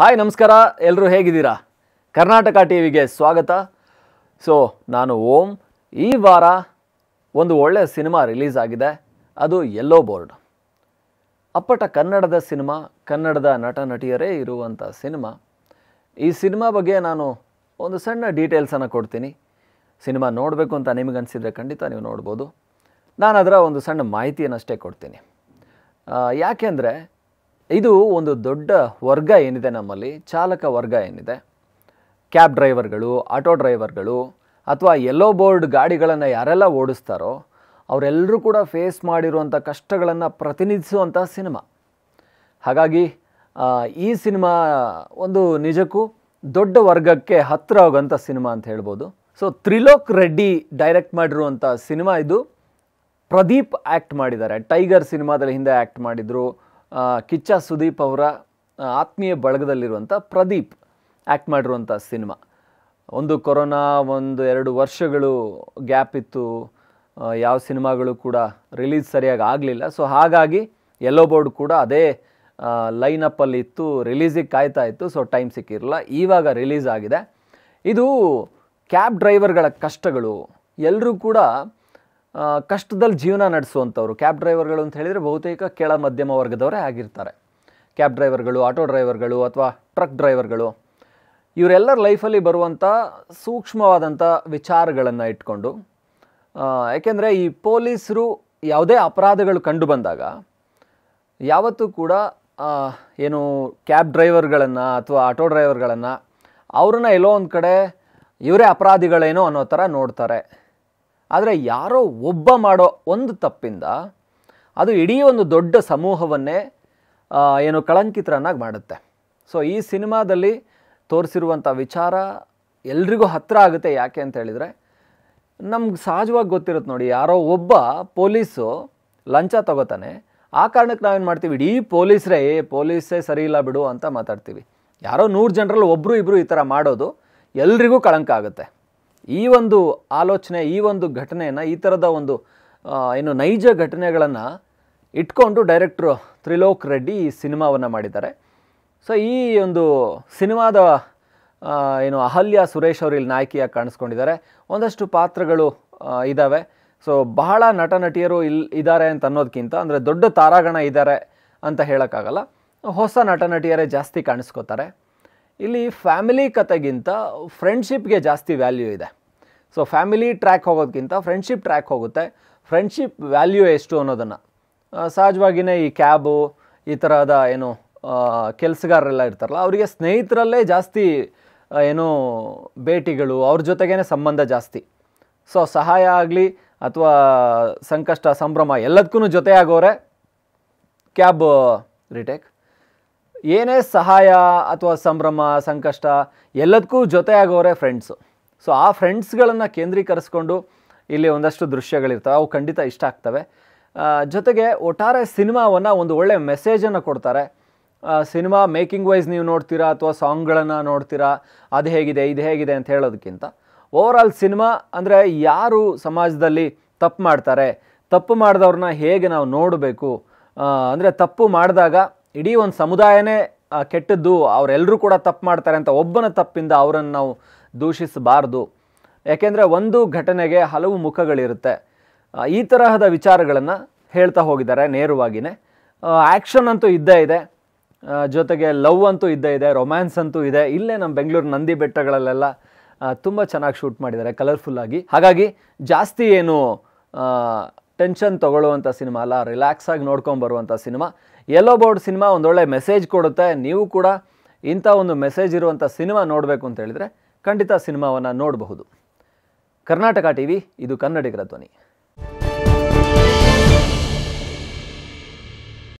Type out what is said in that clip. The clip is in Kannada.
ಹಾಯ್ ನಮಸ್ಕಾರ ಎಲ್ಲರೂ ಹೇಗಿದ್ದೀರಾ ಕರ್ನಾಟಕ ಟಿ ವಿಗೆ ಸ್ವಾಗತ ಸೊ ನಾನು ಓಂ ಈ ವಾರ ಒಂದು ಒಳ್ಳೆಯ ಸಿನಿಮಾ ರಿಲೀಸ್ ಆಗಿದೆ ಅದು ಯೆಲ್ಲೋ ಬೋರ್ಡ್ ಅಪ್ಪಟ ಕನ್ನಡದ ಸಿನಿಮಾ ಕನ್ನಡದ ನಟ ನಟಿಯರೇ ಇರುವಂಥ ಸಿನಿಮಾ ಈ ಸಿನಿಮಾ ಬಗ್ಗೆ ನಾನು ಒಂದು ಸಣ್ಣ ಡೀಟೇಲ್ಸನ್ನು ಕೊಡ್ತೀನಿ ಸಿನಿಮಾ ನೋಡಬೇಕು ಅಂತ ನಿಮಗನ್ಸಿದ್ರೆ ಖಂಡಿತ ನೀವು ನೋಡ್ಬೋದು ನಾನು ಅದರ ಒಂದು ಸಣ್ಣ ಮಾಹಿತಿಯನ್ನಷ್ಟೇ ಕೊಡ್ತೀನಿ ಯಾಕೆಂದರೆ ಇದು ಒಂದು ದೊಡ್ಡ ವರ್ಗ ಏನಿದೆ ನಮ್ಮಲ್ಲಿ ಚಾಲಕ ವರ್ಗ ಏನಿದೆ ಕ್ಯಾಬ್ ಡ್ರೈವರ್ಗಳು ಆಟೋ ಡ್ರೈವರ್ಗಳು ಅಥವಾ ಯೆಲ್ಲೋ ಬೋರ್ಡ್ ಗಾಡಿಗಳನ್ನು ಯಾರೆಲ್ಲ ಓಡಿಸ್ತಾರೋ ಅವರೆಲ್ಲರೂ ಕೂಡ ಫೇಸ್ ಮಾಡಿರುವಂಥ ಕಷ್ಟಗಳನ್ನು ಪ್ರತಿನಿಧಿಸುವಂಥ ಸಿನಿಮಾ ಹಾಗಾಗಿ ಈ ಸಿನಿಮಾ ಒಂದು ನಿಜಕ್ಕೂ ದೊಡ್ಡ ವರ್ಗಕ್ಕೆ ಹತ್ತಿರ ಆಗೋಂಥ ಸಿನಿಮಾ ಅಂತ ಹೇಳ್ಬೋದು ಸೊ ತ್ರಿಲೋಕ್ ರೆಡ್ಡಿ ಡೈರೆಕ್ಟ್ ಮಾಡಿರುವಂಥ ಸಿನಿಮಾ ಇದು ಪ್ರದೀಪ್ ಆ್ಯಕ್ಟ್ ಮಾಡಿದ್ದಾರೆ ಟೈಗರ್ ಸಿನಿಮಾದಲ್ಲಿ ಹಿಂದೆ ಆ್ಯಕ್ಟ್ ಮಾಡಿದರು ಕಿಚ್ಚ ಸುದೀಪ್ ಅವರ ಆತ್ಮೀಯ ಬಳಗದಲ್ಲಿರುವಂಥ ಪ್ರದೀಪ್ ಆ್ಯಕ್ಟ್ ಮಾಡಿರುವಂಥ ಸಿನಿಮಾ ಒಂದು ಕೊರೋನಾ ಒಂದು ಎರಡು ವರ್ಷಗಳು ಗ್ಯಾಪ್ ಇತ್ತು ಯಾವ ಸಿನಿಮಾಗಳು ಕೂಡ ರಿಲೀಸ್ ಸರಿಯಾಗಿ ಆಗಲಿಲ್ಲ ಸೊ ಹಾಗಾಗಿ ಎಲ್ಲೋ ಬೋರ್ಡ್ ಕೂಡ ಅದೇ ಲೈನಪ್ಪಲ್ಲಿ ಇತ್ತು ರಿಲೀಸಿಗೆ ಕಾಯ್ತಾ ಇತ್ತು ಸೊ ಟೈಮ್ ಸಿಕ್ಕಿರಲ್ಲ ಈವಾಗ ರಿಲೀಸ್ ಆಗಿದೆ ಇದು ಕ್ಯಾಬ್ ಡ್ರೈವರ್ಗಳ ಕಷ್ಟಗಳು ಎಲ್ಲರೂ ಕೂಡ ಕಷ್ಟದಲ್ಲಿ ಜೀವನ ನಡೆಸುವಂಥವ್ರು ಕ್ಯಾಬ್ ಡ್ರೈವರ್ಗಳು ಅಂತ ಹೇಳಿದರೆ ಬಹುತೇಕ ಕೆಳ ಮಧ್ಯಮ ವರ್ಗದವರೇ ಆಗಿರ್ತಾರೆ ಕ್ಯಾಬ್ ಡ್ರೈವರ್ಗಳು ಆಟೋ ಡ್ರೈವರ್ಗಳು ಅಥವಾ ಟ್ರಕ್ ಡ್ರೈವರ್ಗಳು ಇವರೆಲ್ಲರ ಲೈಫಲ್ಲಿ ಬರುವಂಥ ಸೂಕ್ಷ್ಮವಾದಂಥ ವಿಚಾರಗಳನ್ನು ಇಟ್ಕೊಂಡು ಯಾಕೆಂದರೆ ಈ ಪೊಲೀಸರು ಯಾವುದೇ ಅಪರಾಧಗಳು ಕಂಡು ಬಂದಾಗ ಯಾವತ್ತೂ ಕೂಡ ಏನು ಕ್ಯಾಬ್ ಡ್ರೈವರ್ಗಳನ್ನು ಅಥವಾ ಆಟೋ ಡ್ರೈವರ್ಗಳನ್ನು ಅವ್ರನ್ನ ಎಲ್ಲೋ ಒಂದು ಕಡೆ ಇವರೇ ಅಪರಾಧಿಗಳೇನೋ ಅನ್ನೋ ಥರ ನೋಡ್ತಾರೆ ಆದರೆ ಯಾರೋ ಒಬ್ಬ ಮಾಡೋ ಒಂದು ತಪ್ಪಿಂದ ಅದು ಇಡೀ ಒಂದು ದೊಡ್ಡ ಸಮೂಹವನ್ನೇ ಏನು ಕಳಂಕಿತರನ್ನಾಗಿ ಮಾಡುತ್ತೆ ಸೊ ಈ ಸಿನಿಮಾದಲ್ಲಿ ತೋರಿಸಿರುವಂಥ ವಿಚಾರ ಎಲ್ರಿಗೂ ಹತ್ತಿರ ಆಗುತ್ತೆ ಯಾಕೆ ಅಂತ ಹೇಳಿದರೆ ನಮ್ಗೆ ಸಹಜವಾಗಿ ಗೊತ್ತಿರುತ್ತೆ ನೋಡಿ ಯಾರೋ ಒಬ್ಬ ಪೊಲೀಸು ಲಂಚ ತಗೋತಾನೆ ಆ ಕಾರಣಕ್ಕೆ ನಾವೇನು ಮಾಡ್ತೀವಿ ಇಡೀ ಪೊಲೀಸರೇ ಏ ಪೊಲೀಸೇ ಸರಿ ಇಲ್ಲ ಬಿಡು ಅಂತ ಮಾತಾಡ್ತೀವಿ ಯಾರೋ ನೂರು ಜನರಲ್ಲಿ ಒಬ್ಬರು ಇಬ್ಬರು ಈ ಥರ ಮಾಡೋದು ಎಲ್ರಿಗೂ ಕಳಂಕ ಆಗುತ್ತೆ ಈ ಒಂದು ಆಲೋಚನೆ ಈ ಒಂದು ಘಟನೆಯನ್ನು ಈ ಥರದ ಒಂದು ಏನು ನೈಜ ಘಟನೆಗಳನ್ನು ಇಟ್ಕೊಂಡು ಡೈರೆಕ್ಟ್ರು ತ್ರಿಲೋಕ್ ರೆಡ್ಡಿ ಈ ಸಿನಿಮಾವನ್ನು ಮಾಡಿದ್ದಾರೆ ಸೊ ಈ ಒಂದು ಸಿನಿಮಾದ ಏನು ಅಹಲ್ಯ ಸುರೇಶ್ ಅವರು ಇಲ್ಲಿ ನಾಯಕಿಯಾಗಿ ಕಾಣಿಸ್ಕೊಂಡಿದ್ದಾರೆ ಒಂದಷ್ಟು ಪಾತ್ರಗಳು ಇದ್ದಾವೆ ಸೊ ಬಹಳ ನಟ ನಟಿಯರು ಇಲ್ಲಿ ಇದ್ದಾರೆ ಅಂತ ಅನ್ನೋದಕ್ಕಿಂತ ಅಂದರೆ ದೊಡ್ಡ ತಾರಾಗಣ ಇದ್ದಾರೆ ಅಂತ ಹೇಳೋಕ್ಕಾಗಲ್ಲ ಹೊಸ ನಟ ನಟಿಯರೇ ಜಾಸ್ತಿ ಕಾಣಿಸ್ಕೋತಾರೆ ಇಲ್ಲಿ ಫ್ಯಾಮಿಲಿ ಕತೆಗಿಂತ ಫ್ರೆಂಡ್ಶಿಪ್ಗೆ ಜಾಸ್ತಿ ವ್ಯಾಲ್ಯೂ ಇದೆ ಸೊ ಫ್ಯಾಮಿಲಿ ಟ್ರ್ಯಾಕ್ ಹೋಗೋದಕ್ಕಿಂತ ಫ್ರೆಂಡ್ಶಿಪ್ ಟ್ರ್ಯಾಕ್ ಹೋಗುತ್ತೆ ಫ್ರೆಂಡ್ಶಿಪ್ ವ್ಯಾಲ್ಯೂ ಎಷ್ಟು ಅನ್ನೋದನ್ನು ಸಹಜವಾಗಿಯೇ ಈ ಕ್ಯಾಬು ಈ ಥರದ ಏನು ಕೆಲಸಗಾರರೆಲ್ಲ ಇರ್ತಾರಲ್ಲ ಅವರಿಗೆ ಸ್ನೇಹಿತರಲ್ಲೇ ಜಾಸ್ತಿ ಏನು ಭೇಟಿಗಳು ಅವ್ರ ಜೊತೆಗೇ ಸಂಬಂಧ ಜಾಸ್ತಿ ಸೊ ಸಹಾಯ ಆಗಲಿ ಅಥವಾ ಸಂಕಷ್ಟ ಸಂಭ್ರಮ ಎಲ್ಲದಕ್ಕೂ ಜೊತೆಯಾಗೋರೆ ಕ್ಯಾಬ್ ರಿಟೇಕ್ ಏನೇ ಸಹಾಯ ಅಥವಾ ಸಂಭ್ರಮ ಸಂಕಷ್ಟ ಎಲ್ಲದಕ್ಕೂ ಜೊತೆಯಾಗೋರೆ ಫ್ರೆಂಡ್ಸು ಸೊ ಆ ಫ್ರೆಂಡ್ಸ್ಗಳನ್ನು ಕೇಂದ್ರೀಕರಿಸ್ಕೊಂಡು ಇಲ್ಲಿ ಒಂದಷ್ಟು ದೃಶ್ಯಗಳಿರ್ತವೆ ಅವು ಖಂಡಿತ ಇಷ್ಟ ಆಗ್ತವೆ ಜೊತೆಗೆ ಒಟ್ಟಾರೆ ಸಿನಿಮಾವನ್ನು ಒಂದು ಒಳ್ಳೆಯ ಮೆಸೇಜನ್ನು ಕೊಡ್ತಾರೆ ಸಿನಿಮಾ ಮೇಕಿಂಗ್ ವೈಸ್ ನೀವು ನೋಡ್ತೀರಾ ಅಥವಾ ಸಾಂಗ್ಗಳನ್ನು ನೋಡ್ತೀರಾ ಅದು ಹೇಗಿದೆ ಇದು ಹೇಗಿದೆ ಅಂತ ಹೇಳೋದಕ್ಕಿಂತ ಓವರಾಲ್ ಸಿನಿಮಾ ಅಂದರೆ ಯಾರು ಸಮಾಜದಲ್ಲಿ ತಪ್ಪು ಮಾಡ್ತಾರೆ ತಪ್ಪು ಮಾಡಿದವ್ರನ್ನ ಹೇಗೆ ನಾವು ನೋಡಬೇಕು ಅಂದರೆ ತಪ್ಪು ಮಾಡಿದಾಗ ಇಡೀ ಒಂದು ಸಮುದಾಯನೇ ಕೆಟ್ಟದ್ದು ಅವರೆಲ್ಲರೂ ಕೂಡ ತಪ್ಪು ಮಾಡ್ತಾರೆ ಅಂತ ಒಬ್ಬನ ತಪ್ಪಿಂದ ಅವರನ್ನು ನಾವು ದೂಷಿಸಬಾರ್ದು ಯಾಕೆಂದರೆ ಒಂದು ಘಟನೆಗೆ ಹಲವು ಮುಖಗಳಿರುತ್ತೆ ಈ ತರಹದ ವಿಚಾರಗಳನ್ನು ಹೇಳ್ತಾ ಹೋಗಿದ್ದಾರೆ ನೇರವಾಗಿನೇ ಆ್ಯಕ್ಷನ್ ಅಂತೂ ಇದ್ದೇ ಇದೆ ಜೊತೆಗೆ ಲವ್ ಅಂತೂ ಇದ್ದೇ ಇದೆ ರೊಮ್ಯಾನ್ಸ್ ಅಂತೂ ಇದೆ ಇಲ್ಲೇ ನಮ್ಮ ಬೆಂಗಳೂರು ನಂದಿ ಬೆಟ್ಟಗಳಲ್ಲೆಲ್ಲ ತುಂಬ ಚೆನ್ನಾಗಿ ಶೂಟ್ ಮಾಡಿದ್ದಾರೆ ಕಲರ್ಫುಲ್ಲಾಗಿ ಹಾಗಾಗಿ ಜಾಸ್ತಿ ಏನು ಟೆನ್ಷನ್ ತೊಗೊಳ್ಳುವಂಥ ಸಿನಿಮಾ ಅಲ್ಲ ರಿಲ್ಯಾಕ್ಸ್ ಆಗಿ ನೋಡ್ಕೊಂಡು ಬರುವಂಥ ಸಿನಿಮಾ ಎಲ್ಲೋ ಬೋರ್ಡ್ ಸಿನಿಮಾ ಒಂದೊಳ್ಳೆ ಮೆಸೇಜ್ ಕೊಡುತ್ತೆ ನೀವು ಕೂಡ ಇಂಥ ಒಂದು ಮೆಸೇಜ್ ಇರುವಂಥ ಸಿನಿಮಾ ನೋಡಬೇಕು ಅಂತ ಹೇಳಿದರೆ ಖಂಡಿತ ಸಿನಿಮಾವನ್ನು ನೋಡಬಹುದು ಕರ್ನಾಟಕ ಟಿ ವಿ ಇದು ಕನ್ನಡಿಗರ ಧ್ವನಿ